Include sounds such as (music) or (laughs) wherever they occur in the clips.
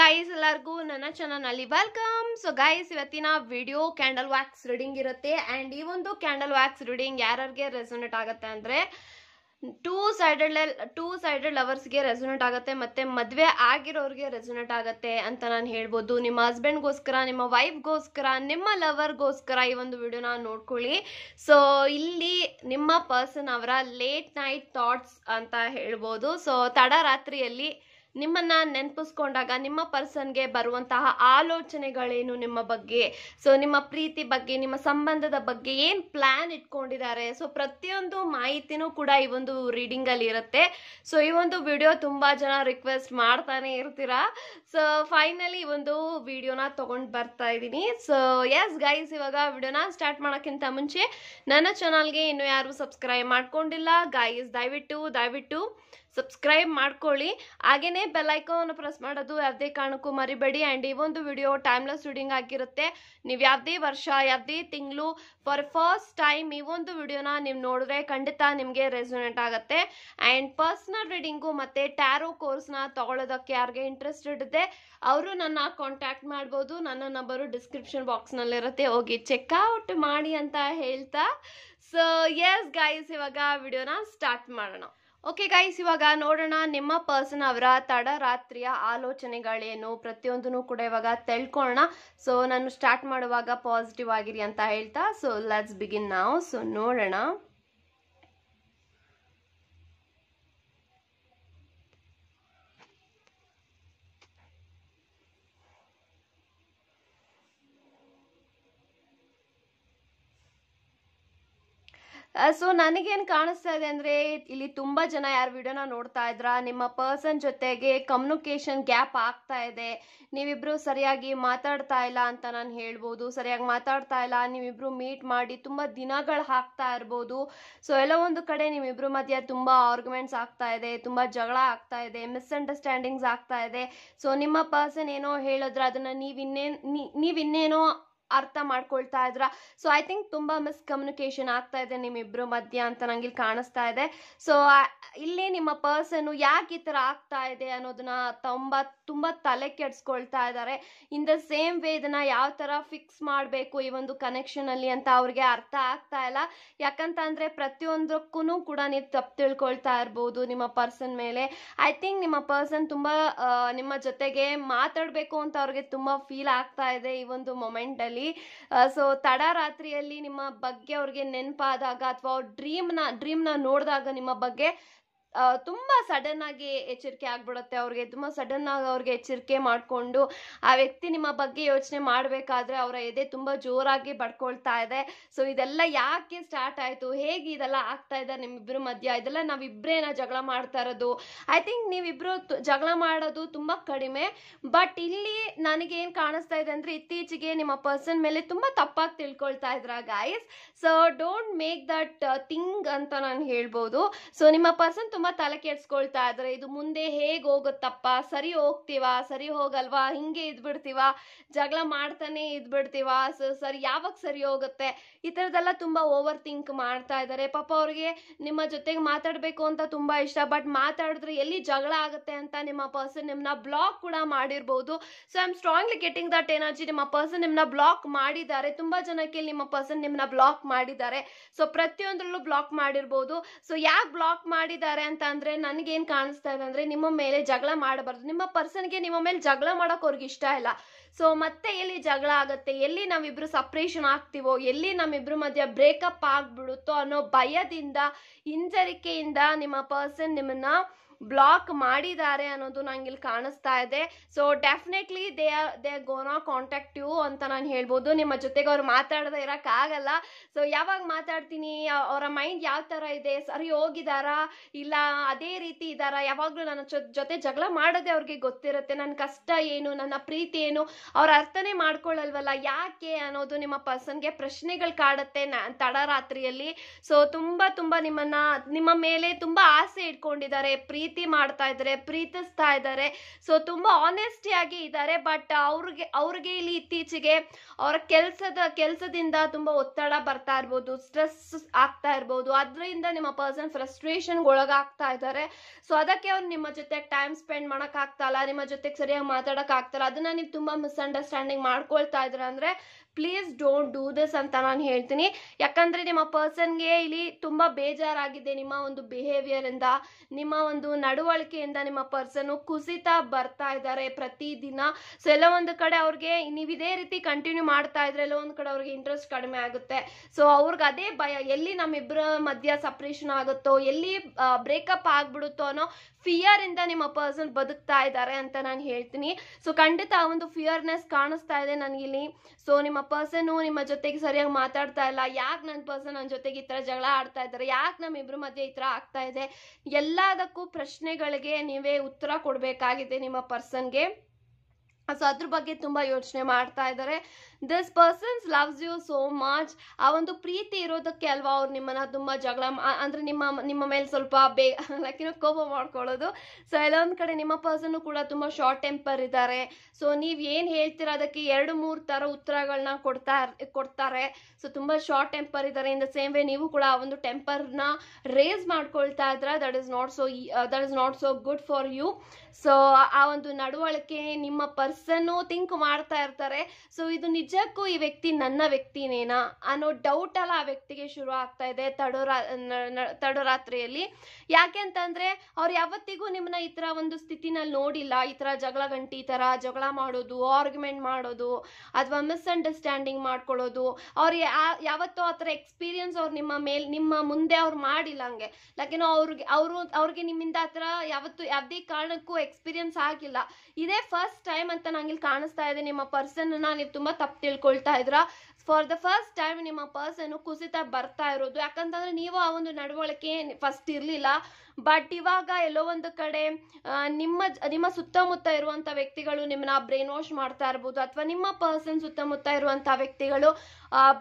guys ಎಲ್ಲರಿಗೂ ನನ್ನ ಅಲ್ಲಿ ವೆಲ್ಕಮ್ ಸೊ ಗೈಸ್ ಇವತ್ತಿನ ವಿಡಿಯೋ ಕ್ಯಾಂಡಲ್ ವ್ಯಾಕ್ಸ್ ರೀಡಿಂಗ್ ಇರುತ್ತೆ ಆ್ಯಂಡ್ ಈ ಒಂದು ಕ್ಯಾಂಡಲ್ ವ್ಯಾಕ್ಸ್ ರೀಡಿಂಗ್ ಯಾರಿಗೆ ರೆಸೊನೇಟ್ ಆಗುತ್ತೆ ಅಂದರೆ ಟೂ ಸೈಡೆಡ್ ಟೂ ಸೈಡೆಡ್ ಲವರ್ಸ್ಗೆ ರೆಸೊನೇಟ್ ಆಗುತ್ತೆ ಮತ್ತೆ ಮದುವೆ ಆಗಿರೋರಿಗೆ ರೆಸೊನೇಟ್ ಆಗುತ್ತೆ ಅಂತ ನಾನು ಹೇಳ್ಬೋದು ನಿಮ್ಮ ಹಸ್ಬೆಂಡ್ಗೋಸ್ಕರ ನಿಮ್ಮ ವೈಫ್ಗೋಸ್ಕರ ನಿಮ್ಮ ಲವರ್ಗೋಸ್ಕರ ಈ ಒಂದು ವಿಡಿಯೋನ ನೋಡ್ಕೊಳ್ಳಿ ಸೊ ಇಲ್ಲಿ ನಿಮ್ಮ ಪರ್ಸನ್ ಅವರ ಲೇಟ್ ನೈಟ್ ಥಾಟ್ಸ್ ಅಂತ ಹೇಳ್ಬೋದು ಸೊ ತಡ ರಾತ್ರಿಯಲ್ಲಿ ನಿಮ್ಮನ್ನ ನೆನಪಿಸ್ಕೊಂಡಾಗ ನಿಮ್ಮ ಪರ್ಸನ್ಗೆ ಬರುವಂತಹ ಆಲೋಚನೆಗಳೇನು ನಿಮ್ಮ ಬಗ್ಗೆ ಸೊ ನಿಮ್ಮ ಪ್ರೀತಿ ಬಗ್ಗೆ ನಿಮ್ಮ ಸಂಬಂಧದ ಬಗ್ಗೆ ಏನು ಪ್ಲಾನ್ ಇಟ್ಕೊಂಡಿದ್ದಾರೆ ಸೊ ಪ್ರತಿಯೊಂದು ಮಾಹಿತಿನೂ ಕೂಡ ಈ ಒಂದು ರೀಡಿಂಗ್ ಅಲ್ಲಿ ಇರುತ್ತೆ ಸೊ ಈ ಒಂದು ವಿಡಿಯೋ ತುಂಬಾ ಜನ ರಿಕ್ವೆಸ್ಟ್ ಮಾಡ್ತಾನೆ ಇರ್ತೀರಾ ಸೊ ಫೈನಲಿ ಒಂದು ವಿಡಿಯೋನ ತಗೊಂಡ್ ಬರ್ತಾ ಇದ್ದೀನಿ ಸೊ ಎಸ್ ಗೈಸ್ ಇವಾಗ ವಿಡಿಯೋನ ಸ್ಟಾರ್ಟ್ ಮಾಡೋಕ್ಕಿಂತ ಮುಂಚೆ ನನ್ನ ಚಾನಲ್ಗೆ ಇನ್ನು ಯಾರು ಸಬ್ಸ್ಕ್ರೈಬ್ ಮಾಡ್ಕೊಂಡಿಲ್ಲ ಗೈಸ್ ದಯವಿಟ್ಟು ದಯವಿಟ್ಟು ಸಬ್ಸ್ಕ್ರೈಬ್ ಮಾಡ್ಕೊಳ್ಳಿ ಹಾಗೇನೆ ಬೆಲ್ ಐಕಾನ್ ಪ್ರೆಸ್ ಮಾಡೋದು ಯಾವುದೇ ಕಾರಣಕ್ಕೂ ಮರಿಬೇಡಿ ಆ್ಯಂಡ್ ಈ ಒಂದು ವಿಡಿಯೋ ಟೈಮ್ಲೆಸ್ ರೀಡಿಂಗ್ ಆಗಿರುತ್ತೆ ನೀವು ಯಾವುದೇ ವರ್ಷ ಯಾವುದೇ ತಿಂಗಳು ಫಾರ್ ಫಸ್ಟ್ ಟೈಮ್ ಈ ಒಂದು ವಿಡಿಯೋನ ನೀವು ನೋಡಿದ್ರೆ ಖಂಡಿತ ನಿಮಗೆ ರೆಸೊನೇಟ್ ಆಗುತ್ತೆ ಆ್ಯಂಡ್ ಪರ್ಸ್ನಲ್ ರೀಡಿಂಗು ಮತ್ತು ಟ್ಯಾರೋ ಕೋರ್ಸ್ನ ತೊಗೊಳೋದಕ್ಕೆ ಯಾರಿಗೆ ಇಂಟ್ರೆಸ್ಟೆಡ್ ಇದೆ ಅವರು ನನ್ನ ಕಾಂಟ್ಯಾಕ್ಟ್ ಮಾಡ್ಬೋದು ನನ್ನ ನಂಬರು ಡಿಸ್ಕ್ರಿಪ್ಷನ್ ಬಾಕ್ಸ್ನಲ್ಲಿರುತ್ತೆ ಹೋಗಿ ಚೆಕ್ಔಟ್ ಮಾಡಿ ಅಂತ ಹೇಳ್ತಾ ಸೊ ಎಸ್ ಗೈಸ್ ಇವಾಗ ವಿಡಿಯೋನ ಸ್ಟಾರ್ಟ್ ಮಾಡೋಣ ಓಕೆ ಗೈಸ್ ಇವಾಗ ನೋಡೋಣ ನಿಮ್ಮ ಪರ್ಸನ್ ಅವರ ತಡರಾತ್ರಿಯ ಆಲೋಚನೆಗಳೇನು ಪ್ರತಿಯೊಂದನ್ನು ಕೂಡ ಇವಾಗ ತಿಳ್ಕೊಳ್ಳೋಣ ಸೊ ನಾನು ಸ್ಟಾರ್ಟ್ ಮಾಡುವಾಗ ಪಾಸಿಟಿವ್ ಆಗಿರಿ ಅಂತ ಹೇಳ್ತಾ ಸೊ ಲೆಟ್ಸ್ ಬಿಗಿನ್ ನಾವು ಸೊ ನೋಡೋಣ ಸೊ ನನಗೇನು ಕಾಣಿಸ್ತಾ ಇದೆ ಅಂದರೆ ಇಲ್ಲಿ ತುಂಬ ಜನ ಯಾರು ವಿಡಿಯೋನ ನೋಡ್ತಾ ಇದ್ರ ನಿಮ್ಮ ಪರ್ಸನ್ ಜೊತೆಗೆ ಕಮ್ಯುನಿಕೇಶನ್ ಗ್ಯಾಪ್ ಆಗ್ತಾ ಇದೆ ನೀವಿಬ್ರು ಸರಿಯಾಗಿ ಮಾತಾಡ್ತಾ ಇಲ್ಲ ಅಂತ ನಾನು ಹೇಳ್ಬೋದು ಸರಿಯಾಗಿ ಮಾತಾಡ್ತಾ ಇಲ್ಲ ನೀವಿಬ್ರು ಮೀಟ್ ಮಾಡಿ ತುಂಬ ದಿನಗಳು ಹಾಕ್ತಾ ಇರ್ಬೋದು ಸೊ ಎಲ್ಲ ಒಂದು ಕಡೆ ನಿಮ್ಮಿಬ್ರು ಮಧ್ಯೆ ತುಂಬ ಆರ್ಗ್ಯುಮೆಂಟ್ಸ್ ಆಗ್ತಾ ಇದೆ ತುಂಬ ಜಗಳ ಆಗ್ತಾ ಇದೆ ಮಿಸ್ಅಂಡರ್ಸ್ಟ್ಯಾಂಡಿಂಗ್ಸ್ ಆಗ್ತಾ ಇದೆ ಸೊ ನಿಮ್ಮ ಪರ್ಸನ್ ಏನೋ ಹೇಳಿದ್ರೆ ಅದನ್ನು ನೀವಿನ್ನೇನು ನೀವಿನ್ನೇನೋ ಅರ್ಥ ಮಾಡ್ಕೊಳ್ತಾ ಇದ್ರ ಸೊ ಐ ಥಿಂಕ್ ತುಂಬಾ ಮಿಸ್ಕಮ್ಯುನಿಕೇಶನ್ ಆಗ್ತಾ ಇದೆ ಇಬ್ರು ಮಧ್ಯ ಅಂತ ನಂಗೆ ಇಲ್ಲಿ ಕಾಣಿಸ್ತಾ ಇದೆ ಸೊ ಇಲ್ಲಿ ನಿಮ್ಮ ಪರ್ಸನ್ ಯಾಕೆ ಈ ತರ ಆಗ್ತಾ ಇದೆ ಅನ್ನೋದನ್ನ ತೊಂಬತ್ತು ತುಂಬಾ ತಲೆ ಕೆಡಿಸ್ಕೊಳ್ತಾ ಇದ್ದಾರೆ ಇನ್ ದ ಸೇಮ್ ವೇ ಇದನ್ನ ಯಾವ ತರ ಫಿಕ್ಸ್ ಮಾಡಬೇಕು ಈ ಒಂದು ಕನೆಕ್ಷನ್ ಅಲ್ಲಿ ಅಂತ ಅವ್ರಿಗೆ ಅರ್ಥ ಆಗ್ತಾ ಇಲ್ಲ ಯಾಕಂತ ಅಂದರೆ ಪ್ರತಿಯೊಂದಕ್ಕೂ ಕೂಡ ನೀವು ತಪ್ಪು ತಿಳ್ಕೊಳ್ತಾ ಇರ್ಬೋದು ನಿಮ್ಮ ಪರ್ಸನ್ ಮೇಲೆ ಐ ಥಿಂಕ್ ನಿಮ್ಮ ಪರ್ಸನ್ ತುಂಬಾ ನಿಮ್ಮ ಜೊತೆಗೆ ಮಾತಾಡಬೇಕು ಅಂತ ಅವ್ರಿಗೆ ತುಂಬಾ ಫೀಲ್ ಆಗ್ತಾ ಇದೆ ಈ ಒಂದು ಮೊಮೆಂಟ್ ಅಲ್ಲಿ ಸೊ ತಡರಾತ್ರಿಯಲ್ಲಿ ನಿಮ್ಮ ಬಗ್ಗೆ ಅವ್ರಿಗೆ ನೆನಪಾದಾಗ ಅಥವಾ ಅವ್ರ ಡ್ರೀಮ್ ನ ನೋಡಿದಾಗ ನಿಮ್ಮ ಬಗ್ಗೆ ತುಂಬಾ ಸಡನ್ ಆಗಿ ಎಚ್ಚರಿಕೆ ಆಗ್ಬಿಡುತ್ತೆ ಅವ್ರಿಗೆ ತುಂಬಾ ಸಡನ್ ಆಗಿ ಅವ್ರಿಗೆ ಎಚ್ಚರಿಕೆ ಮಾಡಿಕೊಂಡು ಆ ವ್ಯಕ್ತಿ ನಿಮ್ಮ ಬಗ್ಗೆ ಯೋಚನೆ ಮಾಡಬೇಕಾದ್ರೆ ಅವರ ಎದೆ ತುಂಬಾ ಜೋರಾಗಿ ಬಡ್ಕೊಳ್ತಾ ಇದೆ ಸೊ ಇದೆಲ್ಲ ಯಾಕೆ ಸ್ಟಾರ್ಟ್ ಆಯಿತು ಹೇಗೆ ಇದೆಲ್ಲ ಆಗ್ತಾ ಇದೆ ನಿಮ್ಮಿಬ್ಬರ ಮಧ್ಯ ಇದೆಲ್ಲ ನಾವಿಬ್ಬರೇನ ಜಗಳ ಮಾಡ್ತಾ ಇರೋದು ಐ ಥಿಂಕ್ ನೀವಿಬ್ರು ಜಗಳ ಮಾಡೋದು ತುಂಬಾ ಕಡಿಮೆ ಬಟ್ ಇಲ್ಲಿ ನನಗೆ ಏನ್ ಕಾಣಿಸ್ತಾ ಇದೆ ಅಂದ್ರೆ ಇತ್ತೀಚೆಗೆ ನಿಮ್ಮ ಪರ್ಸನ್ ಮೇಲೆ ತುಂಬಾ ತಪ್ಪಾಗಿ ತಿಳ್ಕೊಳ್ತಾ ಇದ್ರ guys so don't make that thing ಅಂತ ನಾನು ಹೇಳ್ಬೋದು ಸೊ ನಿಮ್ಮ ಪರ್ಸನ್ ತುಂಬಾ ತಲೆ ಕೆಡ್ಸ್ಕೊಳ್ತಾ ಇದ್ದಾರೆ ಇದು ಮುಂದೆ ಹೇಗೆ ಹೋಗುತ್ತಪ್ಪ ಸರಿ ಹೋಗ್ತೀವಾ ಸರಿ ಹೋಗಲ್ವಾ ಹಿಂಗೆ ಇದ್ಬಿಡ್ತೀವಾ ಜಗಳ ಮಾಡ್ತಾನೆ ಇದ್ಬಿಡ್ತೀವಾ ಸರಿ ಯಾವಾಗ ಸರಿ ಹೋಗುತ್ತೆ ಈ ಥರದ್ದೆಲ್ಲ ತುಂಬ ಓವರ್ ಥಿಂಕ್ ಮಾಡ್ತಾ ಇದ್ದಾರೆ ಪಾಪ ಅವ್ರಿಗೆ ನಿಮ್ಮ ಜೊತೆಗೆ ಮಾತಾಡಬೇಕು ಅಂತ ತುಂಬಾ ಇಷ್ಟ ಬಟ್ ಮಾತಾಡಿದ್ರೆ ಎಲ್ಲಿ ಜಗಳ ಆಗುತ್ತೆ ಅಂತ ನಿಮ್ಮ ಪರ್ಸನ್ ನಿಮ್ಮನ್ನ ಬ್ಲಾಕ್ ಕೂಡ ಮಾಡಿರ್ಬಹುದು so I am strongly getting that energy ನಿಮ್ಮ ಪರ್ಸನ್ ನಿಮ್ಮನ್ನ ಬ್ಲಾಕ್ ಮಾಡಿದ್ದಾರೆ ತುಂಬಾ ಜನಕ್ಕೆ ನಿಮ್ಮ ಪರ್ಸನ್ ನಿಮ್ಮನ್ನ ಬ್ಲಾಕ್ ಮಾಡಿದ್ದಾರೆ ಸೊ ಪ್ರತಿಯೊಂದರಲ್ಲೂ ಬ್ಲಾಕ್ ಮಾಡಿರ್ಬೋದು ಸೊ ಯಾಕೆ ಬ್ಲಾಕ್ ಮಾಡಿದ್ದಾರೆ ಅಂತ ಅಂದ್ರೆ ಏನ್ ಕಾಣಿಸ್ತಾ ಇದೆ ಅಂದ್ರೆ ನಿಮ್ಮ ಮೇಲೆ ಜಗಳ ಮಾಡಬಾರ್ದು ನಿಮ್ಮ ಪರ್ಸನ್ಗೆ ನಿಮ್ಮ ಮೇಲೆ ಜಗಳ ಮಾಡೋಕೆ ಅವ್ರಿಗೆ ಇಷ್ಟ ಇಲ್ಲ ಸೊ ಮತ್ತೆ ಎಲ್ಲಿ ಜಗಳ ಆಗುತ್ತೆ ಎಲ್ಲಿ ನಾವಿಬ್ರು ಸಪ್ರೇಷನ್ ಆಗ್ತಿವೋ ಎಲ್ಲಿ ನಮ್ಮಿಬ್ರು ಮಧ್ಯ ಬ್ರೇಕಪ್ ಆಗ್ಬಿಡುತ್ತೋ ಅನ್ನೋ ಭಯದಿಂದ ಹಿಂಜರಿಕೆಯಿಂದ ನಿಮ್ಮ ಪರ್ಸನ್ ನಿಮ್ಮನ್ನ ಬ್ಲಾಕ್ ಮಾಡಿದ್ದಾರೆ ಅನ್ನೋದು ನಂಗೆ ಇಲ್ಲಿ ಕಾಣಿಸ್ತಾ ಇದೆ so definitely they are they gonna contact you ಅಂತ ನಾನು ಹೇಳ್ಬೋದು ನಿಮ್ಮ ಜೊತೆಗೆ ಅವ್ರು ಮಾತಾಡದೆ ಆಗಲ್ಲ ಸೊ ಯಾವಾಗ ಮಾತಾಡ್ತೀನಿ ಅವರ ಮೈಂಡ್ ಯಾವ ಥರ ಇದೆ ಸರಿ ಹೋಗಿದಾರಾ ಇಲ್ಲ ಅದೇ ರೀತಿ ಇದ್ದಾರಾ ಯಾವಾಗಲೂ ನನ್ನ ಜೊತೆ ಜಗಳ ಮಾಡೋದೇ ಅವ್ರಿಗೆ ಗೊತ್ತಿರುತ್ತೆ ನನ್ನ ಕಷ್ಟ ಏನು ನನ್ನ ಪ್ರೀತಿ ಏನು ಅವ್ರ ಅರ್ಥನೇ ಮಾಡ್ಕೊಳ್ಳಲ್ವಲ್ಲ ಯಾಕೆ ಅನ್ನೋದು ನಿಮ್ಮ ಪರ್ಸನ್ಗೆ ಪ್ರಶ್ನೆಗಳು ಕಾಡುತ್ತೆ ತಡರಾತ್ರಿಯಲ್ಲಿ ಸೊ ತುಂಬ ತುಂಬ ನಿಮ್ಮನ್ನ ನಿಮ್ಮ ಮೇಲೆ ತುಂಬ ಆಸೆ ಇಟ್ಕೊಂಡಿದ್ದಾರೆ ಪ್ರೀ ಪ್ರೀತಿ ಮಾಡ್ತಾ ಇದ್ದಾರೆ ಪ್ರೀತಿಸ್ತಾ ಇದ್ದಾರೆ ಸೊ ತುಂಬಾ ಆನೆಸ್ಟಿಯಾಗಿ ಇದ್ದಾರೆ ಬಟ್ ಅವ್ರಿಗೆ ಅವ್ರಿಗೆ ಇಲ್ಲಿ ಇತ್ತೀಚೆಗೆ ಅವರ ಕೆಲಸದ ಕೆಲಸದಿಂದ ತುಂಬಾ ಒತ್ತಡ ಬರ್ತಾ ಇರ್ಬೋದು ಸ್ಟ್ರೆಸ್ ಆಗ್ತಾ ಇರ್ಬೋದು ಅದರಿಂದ ನಿಮ್ಮ ಪರ್ಸನ್ ಫ್ರಸ್ಟ್ರೇಷನ್ ಒಳಗಾಗ್ತಾ ಇದ್ದಾರೆ ಸೊ ಅದಕ್ಕೆ ಅವ್ರು ನಿಮ್ಮ ಜೊತೆ ಟೈಮ್ ಸ್ಪೆಂಡ್ ಮಾಡೋಕ್ಕಾಗ್ತಾ ಇಲ್ಲ ನಿಮ್ಮ ಜೊತೆಗೆ ಸರಿಯಾಗಿ ಮಾತಾಡೋಕ್ಕಾಗ್ತಾ ಇಲ್ಲ ಅದನ್ನ ನೀವು ತುಂಬಾ ಮಿಸ್ಅಂಡರ್ಸ್ಟ್ಯಾಂಡಿಂಗ್ ಮಾಡ್ಕೊಳ್ತಾ ಇದ್ರ ಅಂದ್ರೆ ಪ್ಲೀಸ್ ಡೋಂಟ್ ಡೂ ದಿಸ್ ಅಂತ ನಾನು ಹೇಳ್ತೀನಿ ಯಾಕಂದರೆ ನಿಮ್ಮ ಪರ್ಸನ್ಗೆ ಇಲ್ಲಿ ತುಂಬ ಬೇಜಾರಾಗಿದೆ ನಿಮ್ಮ ಒಂದು ಬಿಹೇವಿಯರ್ ಇಂದ ನಿಮ್ಮ ಒಂದು ನಡವಳಿಕೆಯಿಂದ ನಿಮ್ಮ ಪರ್ಸನ್ನು ಕುಸಿತ ಬರ್ತಾ ಇದ್ದಾರೆ ಪ್ರತಿದಿನ ಸೊ ಎಲ್ಲ ಒಂದು ಕಡೆ ಅವ್ರಿಗೆ ನೀವು ಇದೇ ರೀತಿ ಕಂಟಿನ್ಯೂ ಮಾಡ್ತಾ ಇದ್ರೆ ಎಲ್ಲ ಒಂದು ಕಡೆ ಅವ್ರಿಗೆ ಇಂಟ್ರೆಸ್ಟ್ ಕಡಿಮೆ ಆಗುತ್ತೆ ಸೊ ಅವ್ರಿಗೆ ಅದೇ ಭಯ ಎಲ್ಲಿ ನಮ್ಮಿಬ್ಬರ ಮಧ್ಯ ಸಪ್ರೇಷನ್ ಆಗುತ್ತೋ ಎಲ್ಲಿ ಬ್ರೇಕಪ್ ಆಗ್ಬಿಡುತ್ತೋ ಅನ್ನೋ ಫಿಯರ್ ಇಂದ ನಿಮ್ಮ ಪರ್ಸನ್ ಬದುಕ್ತಾ ಇದ್ದಾರೆ ಅಂತ ನಾನು ಹೇಳ್ತೀನಿ ಸೊ ಖಂಡಿತ ಆ ಒಂದು ಫಿಯರ್ನೆಸ್ ಕಾಣಿಸ್ತಾ ಇದೆ ನನಗಿಲ್ಲಿ ಸೊ ನಿಮ್ಮ ಪರ್ಸನ್ ನಿಮ್ಮ ಜೊತೆಗೆ ಸರಿಯಾಗಿ ಮಾತಾಡ್ತಾ ಇಲ್ಲ ಯಾಕೆ ನನ್ನ ಪರ್ಸನ್ ನನ್ನ ಜೊತೆಗೆ ಈ ತರ ಜಗಳ ಆಡ್ತಾ ಇದ್ದಾರೆ ಯಾಕೆ ನಮ್ಮ ಇಬ್ಬರ ಮಧ್ಯೆ ಈ ತರ ಆಗ್ತಾ ಇದೆ ಎಲ್ಲದಕ್ಕೂ ಪ್ರಶ್ನೆಗಳಿಗೆ ನೀವೇ ಉತ್ತರ ಕೊಡಬೇಕಾಗಿದೆ ನಿಮ್ಮ ಪರ್ಸನ್ಗೆ ಸೊ ಅದ್ರ ಬಗ್ಗೆ ತುಂಬಾ ಯೋಚನೆ ಮಾಡ್ತಾ ಇದ್ದಾರೆ this person's loves you so much ಆ ಒಂದು ಪ್ರೀತಿ ಇರೋದಕ್ಕೆ ಅಲ್ವಾ ಅವ್ರು ನಿಮ್ಮನ್ನ ತುಂಬಾ ಜಗಳ ಅಂದ್ರೆ ನಿಮ್ಮ ನಿಮ್ಮ ಮೇಲೆ ಸ್ವಲ್ಪ ಬೇಗ ಲೈಕ್ (laughs) ಕೋಪ ಮಾಡ್ಕೊಳ್ಳೋದು ಸೊ ಎಲ್ಲೊಂದ್ ಕಡೆ ನಿಮ್ಮ ಪರ್ಸನ್ ಕೂಡ ತುಂಬಾ ಶಾರ್ಟ್ ಟೆಂಪರ್ ಇದ್ದಾರೆ ಸೊ ನೀವ್ ಏನ್ ಹೇಳ್ತೀರ ಅದಕ್ಕೆ ಎರಡು ಮೂರು ತರ ಉತ್ತರಗಳನ್ನ ಕೊಡ್ತಾ ಕೊಡ್ತಾರೆ ಸೊ ತುಂಬಾ ಶಾರ್ಟ್ ಟೆಂಪರ್ ಇದ್ದಾರೆ ಇನ್ ದ ಸೇಮ್ ವೇ ನೀವು ಕೂಡ ಆ ಒಂದು ಟೆಂಪರ್ ನ ರೇಸ್ ಮಾಡ್ಕೊಳ್ತಾ ಇದ್ರ that is not so that is not so good for you so ಆ ಒಂದು ನಡವಳಿಕೆ ನಿಮ್ಮ ಪರ್ಸನ್ ಥಿಂಕ್ ಮಾಡ್ತಾ ಇರ್ತಾರೆ ಸೊ ಇದು ನಿಜ ನಿಜಕ್ಕೂ ಈ ವ್ಯಕ್ತಿ ನನ್ನ ವ್ಯಕ್ತಿನೇನಾ ಅನ್ನೋ ಡೌಟ್ ಎಲ್ಲ ಆ ವ್ಯಕ್ತಿಗೆ ಶುರು ಆಗ್ತಾ ಇದೆ ತಡೋರಾ ತಡೋರಾತ್ರಿಯಲ್ಲಿ ಯಾಕೆ ಅಂತಂದ್ರೆ ಅವ್ರು ಯಾವತ್ತಿಗೂ ನಿಮ್ಮನ್ನ ಈ ತರ ಒಂದು ಸ್ಥಿತಿನಲ್ಲಿ ನೋಡಿಲ್ಲ ಈ ತರ ಜಗಳ ಗಂಟಿ ತರ ಜಗಳ ಮಾಡೋದು ಆರ್ಗ್ಯುಮೆಂಟ್ ಮಾಡೋದು ಅಥವಾ ಮಿಸ್ಅಂಡರ್ಸ್ಟ್ಯಾಂಡಿಂಗ್ ಮಾಡ್ಕೊಳ್ಳೋದು ಅವ್ರು ಯಾವತ್ತೋ ಆ ಥರ ಎಕ್ಸ್ಪೀರಿಯನ್ಸ್ ಅವ್ರು ನಿಮ್ಮ ಮೇಲೆ ನಿಮ್ಮ ಮುಂದೆ ಅವ್ರು ಮಾಡಿಲ್ಲ ಹಂಗೆ ಯಾಕೆನೋ ಅವ್ರಿಗೆ ಅವರು ಅವ್ರಿಗೆ ನಿಮ್ಮಿಂದ ಆ ಥರ ಯಾವತ್ತು ಯಾವುದೇ ಕಾರಣಕ್ಕೂ ಎಕ್ಸ್ಪೀರಿಯನ್ಸ್ ಆಗಿಲ್ಲ ಇದೇ ಫಸ್ಟ್ ಟೈಮ್ ಅಂತ ನಂಗೆ ಇಲ್ಲಿ ಕಾಣಿಸ್ತಾ ಇದೆ ನಿಮ್ಮ ಪರ್ಸನ್ನ ನೀವು ತುಂಬ ತಪ್ಪು ತಿಳ್ಕೊಳ್ತಾ ಇದ್ರ ಫಾರ್ ದ ಫಸ್ಟ್ ಟೈಮ್ ನಿಮ್ಮ ಪರ್ಸನ್ ಕುಸಿತ ಬರ್ತಾ ಇರೋದು ಯಾಕಂತಂದ್ರೆ ನೀವು ಆ ಒಂದು ನಡವಳಿಕೆ ಫಸ್ಟ್ ಇರಲಿಲ್ಲ ಬಟ್ ಇವಾಗ ಎಲ್ಲೋ ಒಂದು ಕಡೆ ನಿಮ್ಮ ನಿಮ್ಮ ಸುತ್ತಮುತ್ತ ಇರುವಂತ ವ್ಯಕ್ತಿಗಳು ನಿಮ್ಮನ್ನ ಬ್ರೈನ್ ವಾಶ್ ಮಾಡ್ತಾ ಇರ್ಬೋದು ಅಥವಾ ನಿಮ್ಮ ಪರ್ಸನ್ ಸುತ್ತಮುತ್ತ ಇರುವಂತ ವ್ಯಕ್ತಿಗಳು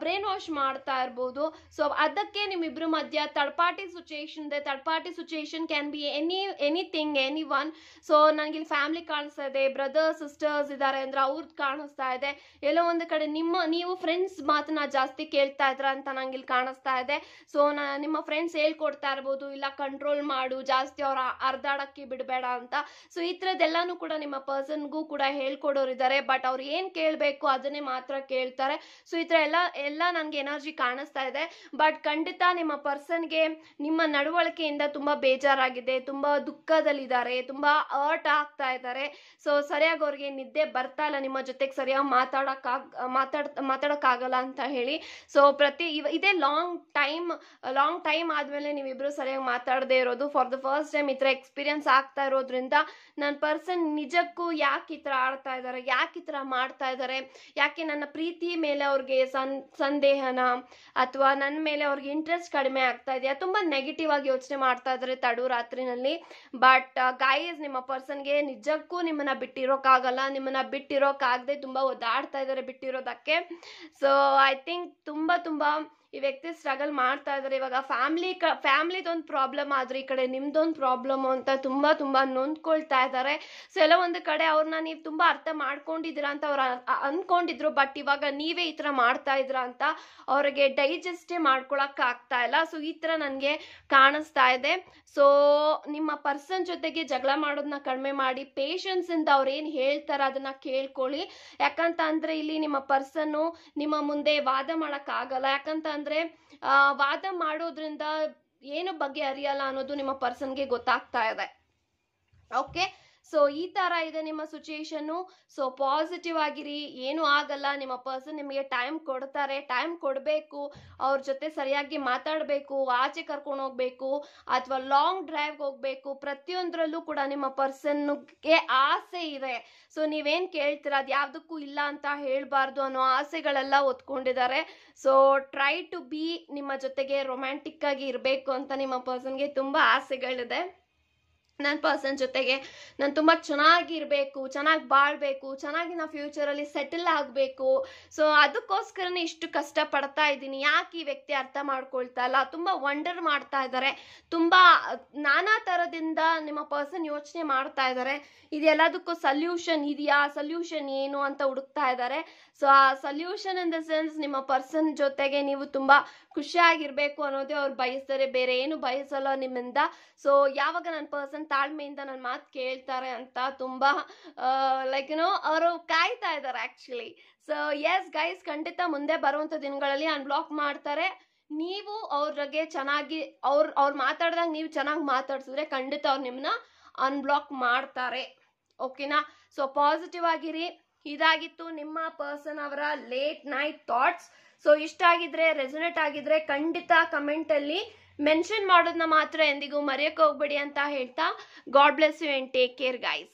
ಬ್ರೈನ್ ವಾಶ್ ಮಾಡ್ತಾ ಇರ್ಬೋದು ಸೊ ಅದಕ್ಕೆ ನಿಮ್ಮಿಬ್ರು ಮಧ್ಯ ತರ್ಡ್ ಪಾರ್ಟಿ ಸಿಚುಯೇಷನ್ ಇದೆ third party situation can be any anything anyone so ನನಗೆ ಇಲ್ಲಿ ಫ್ಯಾಮಿಲಿ ಕಾಣಿಸ್ತಾ ಇದೆ ಬ್ರದರ್ಸ್ ಸಿಸ್ಟರ್ಸ್ ಇದ್ದಾರೆ ಅಂದ್ರೆ ಅವ್ರದ್ದು ಕಾಣಿಸ್ತಾ ಇದೆ ಎಲ್ಲೋ ಒಂದು ಕಡೆ ನಿಮ್ಮ ನೀವು ಫ್ರೆಂಡ್ಸ್ ಮಾತನ್ನ ಜಾಸ್ತಿ ಕೇಳ್ತಾ ಇದ್ರ ಅಂತ ನಂಗೆ ಇಲ್ಲಿ ಕಾಣಿಸ್ತಾ ಇದೆ ಸೊ ನಿಮ್ಮ ಫ್ರೆಂಡ್ಸ್ ಹೇಳ್ಕೊಡ್ತಾ ಇರ್ಬೋದು ಇಲ್ಲ ಕಂಟ್ರೋಲ್ ಮಾಡು ಜಾಸ್ತಿ ಅವ್ರ ಅರ್ಧಾಡಕ್ಕೆ ಬಿಡಬೇಡ ಅಂತ ಸೊ ಈ ಥರದ್ದೆಲ್ಲಾನು ಕೂಡ ನಿಮ್ಮ ಪರ್ಸನ್ಗೂ ಕೂಡ ಹೇಳ್ಕೊಡೋರು ಇದ್ದಾರೆ ಬಟ್ ಅವ್ರು ಏನು ಕೇಳಬೇಕು ಅದನ್ನೇ ಮಾತ್ರ ಕೇಳ್ತಾರೆ ಸೊ ಈ ಥರ ಎಲ್ಲ ಎಲ್ಲ ನನಗೆ ಎನರ್ಜಿ ಕಾಣಿಸ್ತಾ ಇದೆ ಬಟ್ ಖಂಡಿತ ನಿಮ್ಮ ಪರ್ಸನ್ಗೆ ನಿಮ್ಮ ನಡವಳಿಕೆಯಿಂದ ತುಂಬ ಬೇಜಾರಾಗಿದೆ ತುಂಬ ದುಃಖದಲ್ಲಿದ್ದಾರೆ ತುಂಬ ಅರ್ಟ್ ಆಗ್ತಾ ಇದ್ದಾರೆ ಸೊ ಸರಿಯಾಗಿ ಅವ್ರಿಗೆ ನಿದ್ದೆ ಬರ್ತಾ ಇಲ್ಲ ನಿಮ್ಮ ಜೊತೆಗೆ ಸರಿಯಾಗಿ ಮಾತಾಡೋಕ್ಕಾಗ ಮಾತಾಡ್ ಮಾತಾಡೋಕ್ಕಾಗಲ್ಲ ಅಂತ ಹೇಳಿ ಸೊ ಪ್ರತಿ ಇವ ಇದೇ ಲಾಂಗ್ ಟೈಮ್ ಲಾಂಗ್ ಟೈಮ್ ಆದಮೇಲೆ ನೀವಿಬ್ರು ಸರಿಯಾಗಿ ಮಾತಾಡದೇ ಇರೋದು ಫಾರ್ ದ ಫಸ್ಟ್ ಟೈಮ್ ಈ ಥರ ಎಕ್ಸ್ಪೀರಿಯನ್ಸ್ ಆಗ್ತಾ ಇರೋದ್ರಿಂದ ನನ್ನ ಪರ್ಸನ್ ನಿಜಕ್ಕೂ ಯಾಕೆ ಈ ಥರ ಆಡ್ತಾ ಇದ್ದಾರೆ ಯಾಕೆ ಈ ಥರ ಮಾಡ್ತಾ ಇದ್ದಾರೆ ಯಾಕೆ ನನ್ನ ಪ್ರೀತಿ ಮೇಲೆ ಅವ್ರಿಗೆ ಸನ್ ಸಂದೇಹನ ಅಥವಾ ನನ್ನ ಮೇಲೆ ಅವ್ರಿಗೆ ಇಂಟ್ರೆಸ್ಟ್ ಕಡಿಮೆ ಆಗ್ತಾ ಇದೆಯಾ ತುಂಬಾ ನೆಗೆಟಿವ್ ಆಗಿ ಯೋಚನೆ ಮಾಡ್ತಾ ಇದ್ದಾರೆ ತಡು ರಾತ್ರಿನಲ್ಲಿ ಬಟ್ ಗಾಯಸ್ ನಿಮ್ಮ ಪರ್ಸನ್ಗೆ ನಿಜಕ್ಕೂ ನಿಮ್ಮನ್ನ ಆಗಲ್ಲ ನಿಮ್ಮನ್ನ ಬಿಟ್ಟಿರೋಕ್ಕಾಗದೆ ತುಂಬ ಒದ್ದಾಡ್ತಾ ಇದ್ದಾರೆ ಬಿಟ್ಟು ಬಿಟ್ಟಿರೋದಕ್ಕೆ ಸೊ ಐ ಥಿಂಕ್ ತುಂಬ ತುಂಬ ಈ ವ್ಯಕ್ತಿ ಸ್ಟ್ರಗಲ್ ಮಾಡ್ತಾ ಇದ್ದಾರೆ ಇವಾಗ ಫ್ಯಾಮಿಲಿ ಕ ಫ್ಯಾಮ್ಲಿದೊಂದು ಪ್ರಾಬ್ಲಮ್ ಆದ್ರೆ ಈ ಕಡೆ ನಿಮ್ದೊಂದು ಪ್ರಾಬ್ಲಮ್ ಅಂತ ತುಂಬ ತುಂಬ ನೊಂದ್ಕೊಳ್ತಾ ಇದ್ದಾರೆ ಸೊ ಎಲ್ಲ ಒಂದು ಕಡೆ ಅವ್ರನ್ನ ನೀವು ತುಂಬಾ ಅರ್ಥ ಮಾಡ್ಕೊಂಡಿದ್ದೀರಾ ಅಂತ ಅವ್ರು ಅನ್ಕೊಂಡಿದ್ರು ಬಟ್ ಇವಾಗ ನೀವೇ ಈ ತರ ಮಾಡ್ತಾ ಇದ್ದೀರಾ ಅಂತ ಅವ್ರಿಗೆ ಡೈಜೆಸ್ಟೇ ಮಾಡ್ಕೊಳಕ್ ಆಗ್ತಾ ಇಲ್ಲ ಸೊ ಈ ತರ ನನಗೆ ಕಾಣಿಸ್ತಾ ಇದೆ ಸೊ ನಿಮ್ಮ ಪರ್ಸನ್ ಜೊತೆಗೆ ಜಗಳ ಮಾಡೋದನ್ನ ಕಡಿಮೆ ಮಾಡಿ ಇಂದ ಅವ್ರು ಏನು ಹೇಳ್ತಾರೆ ಅದನ್ನ ಕೇಳ್ಕೊಳ್ಳಿ ಯಾಕಂತ ಅಂದ್ರೆ ಇಲ್ಲಿ ನಿಮ್ಮ ಪರ್ಸನ್ ನಿಮ್ಮ ಮುಂದೆ ವಾದ ಆಗಲ್ಲ ಯಾಕಂತ ಆ ವಾದ ಮಾಡೋದ್ರಿಂದ ಏನು ಬಗ್ಗೆ ಅರಿಯಲ್ಲ ಅನ್ನೋದು ನಿಮ್ಮ ಪರ್ಸನ್ಗೆ ಗೊತ್ತಾಗ್ತಾ ಇದೆ ಓಕೆ ಸೊ ಈ ತರ ಇದೆ ನಿಮ್ಮ ಸಿಚುಯೇಷನ್ನು ಸೊ ಪಾಸಿಟಿವ್ ಆಗಿರಿ ಏನು ಆಗಲ್ಲ ನಿಮ್ಮ ಪರ್ಸನ್ ನಿಮಗೆ ಟೈಮ್ ಕೊಡ್ತಾರೆ ಟೈಮ್ ಕೊಡಬೇಕು ಅವ್ರ ಜೊತೆ ಸರಿಯಾಗಿ ಮಾತಾಡಬೇಕು ಆಚೆ ಕರ್ಕೊಂಡು ಹೋಗ್ಬೇಕು ಅಥವಾ ಲಾಂಗ್ ಡ್ರೈವ್ ಹೋಗ್ಬೇಕು ಪ್ರತಿಯೊಂದರಲ್ಲೂ ಕೂಡ ನಿಮ್ಮ ಪರ್ಸನ್ಗೆ ಆಸೆ ಇದೆ ಸೊ ನೀವೇನು ಕೇಳ್ತೀರ ಅದು ಯಾವುದಕ್ಕೂ ಇಲ್ಲ ಅಂತ ಹೇಳಬಾರ್ದು ಅನ್ನೋ ಆಸೆಗಳೆಲ್ಲ ಒತ್ಕೊಂಡಿದ್ದಾರೆ ಸೊ ಟ್ರೈ ಟು ಬಿ ನಿಮ್ಮ ಜೊತೆಗೆ ರೊಮ್ಯಾಂಟಿಕ್ ಆಗಿ ಇರಬೇಕು ಅಂತ ನಿಮ್ಮ ಪರ್ಸನ್ಗೆ ತುಂಬಾ ಆಸೆಗಳಿದೆ ನನ್ನ ಪರ್ಸನ್ ಜೊತೆಗೆ ನಾನು ತುಂಬ ಚೆನ್ನಾಗಿರ್ಬೇಕು ಚೆನ್ನಾಗಿ ಬಾಳ್ಬೇಕು ಚೆನ್ನಾಗಿ ನಾ ಫ್ಯೂಚರಲ್ಲಿ ಸೆಟಲ್ ಆಗಬೇಕು ಸೊ ಅದಕ್ಕೋಸ್ಕರನೇ ಇಷ್ಟು ಕಷ್ಟ ಪಡ್ತಾ ಇದ್ದೀನಿ ಯಾಕೆ ಈ ವ್ಯಕ್ತಿ ಅರ್ಥ ಮಾಡ್ಕೊಳ್ತಾ ಇಲ್ಲ ತುಂಬ ವಂಡರ್ ಮಾಡ್ತಾ ಇದ್ದಾರೆ ತುಂಬ ನಾನಾ ಥರದಿಂದ ನಿಮ್ಮ ಪರ್ಸನ್ ಯೋಚನೆ ಮಾಡ್ತಾ ಇದ್ದಾರೆ ಇದೆಲ್ಲದಕ್ಕೂ ಸಲ್ಯೂಷನ್ ಇದೆಯಾ ಸಲ್ಯೂಷನ್ ಏನು ಅಂತ ಹುಡುಕ್ತಾ ಇದ್ದಾರೆ ಸೊ ಆ ಸಲ್ಯೂಷನ್ ಇನ್ ದ ಸೆನ್ಸ್ ನಿಮ್ಮ ಪರ್ಸನ್ ಜೊತೆಗೆ ನೀವು ತುಂಬ ಖುಷಿಯಾಗಿರ್ಬೇಕು ಅನ್ನೋದೇ ಅವ್ರು ಬಯಸ್ತಾರೆ ಬೇರೆ ಏನು ಬಯಸಲ್ಲ ನಿಮ್ಮಿಂದ ಸೊ ಯಾವಾಗ ನನ್ನ ಪರ್ಸನ್ ತಾಳ್ಮೆಯಿಂದ ನನ್ನ ಮಾತು ಕೇಳ್ತಾರೆ ಅಂತ ತುಂಬ ಲೈಕ್ ನೋ ಅವರು ಕಾಯ್ತಾ ಇದ್ದಾರೆ ಆಕ್ಚುಲಿ ಸೊ ಎಸ್ ಗೈಸ್ ಖಂಡಿತ ಮುಂದೆ ಬರುವಂತ ದಿನಗಳಲ್ಲಿ ಅನ್ಬ್ಲಾಕ್ ಮಾಡ್ತಾರೆ ನೀವು ಅವ್ರಿಗೆ ಚೆನ್ನಾಗಿ ಅವ್ರು ಅವ್ರು ಮಾತಾಡ್ದಾಗ ನೀವು ಚೆನ್ನಾಗಿ ಮಾತಾಡ್ಸಿದ್ರೆ ಖಂಡಿತ ಅವ್ರು ನಿಮ್ಮನ್ನ ಅನ್ಬ್ಲಾಕ್ ಮಾಡ್ತಾರೆ ಓಕೆನಾ ಸೊ ಪಾಸಿಟಿವ್ ಆಗಿರಿ ಇದಾಗಿತ್ತು ನಿಮ್ಮ ಪರ್ಸನ್ ಅವರ ಲೇಟ್ ನೈಟ್ ಥಾಟ್ಸ್ ಸೊ ಇಷ್ಟ ಆಗಿದ್ರೆ ಆಗಿದ್ರೆ ಖಂಡಿತ ಕಮೆಂಟ್ ಅಲ್ಲಿ ಮೆನ್ಷನ್ ಮಾಡೋದನ್ನ ಮಾತ್ರ ಎಂದಿಗೂ ಮರೆಯಕ್ಕೆ ಹೋಗ್ಬೇಡಿ ಅಂತ ಹೇಳ್ತಾ God bless you and take care guys